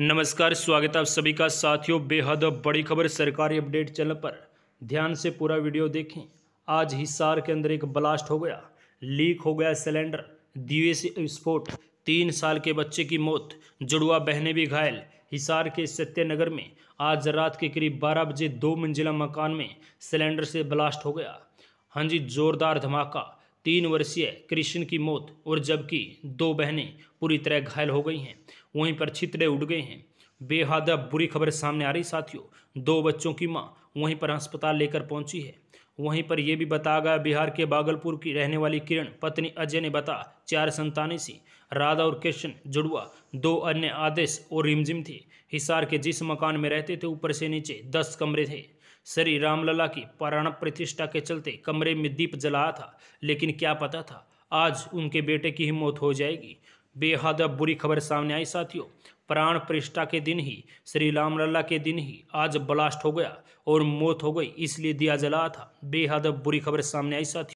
नमस्कार स्वागत आप सभी का साथियों बेहद बड़ी खबर सरकारी अपडेट चैनल पर ध्यान से पूरा वीडियो देखें आज हिसार के अंदर एक ब्लास्ट हो गया लीक हो गया सिलेंडर दीवे से विस्फोट तीन साल के बच्चे की मौत जुड़वा बहने भी घायल हिसार के सत्यनगर में आज रात के करीब बारह बजे दो मंजिला मकान में सिलेंडर से ब्लास्ट हो गया हाँ जी जोरदार धमाका तीन वर्षीय कृष्ण की मौत और जबकि दो बहनें पूरी तरह घायल हो गई हैं वहीं पर छितड़े उड़ गए हैं बेहद बुरी खबर सामने आ रही साथियों दो बच्चों की मां वहीं पर अस्पताल लेकर पहुंची है वहीं पर यह भी बताया गया बिहार के बागलपुर की रहने वाली किरण पत्नी अजय ने बता चार संतानें सी राधा और कृष्ण जुड़वा दो अन्य आदेश और रिमझिम थे हिसार के जिस मकान में रहते थे ऊपर से नीचे दस कमरे थे श्री रामलला की प्राण प्रतिष्ठा के चलते कमरे में दीप जलाया था लेकिन क्या पता था आज उनके बेटे की ही मौत हो जाएगी बेहद बुरी खबर सामने आई साथियों प्राण प्रतिष्ठा के दिन ही श्री रामलला के दिन ही आज ब्लास्ट हो गया और मौत हो गई इसलिए दिया जला था बेहद बुरी खबर सामने आई साथियों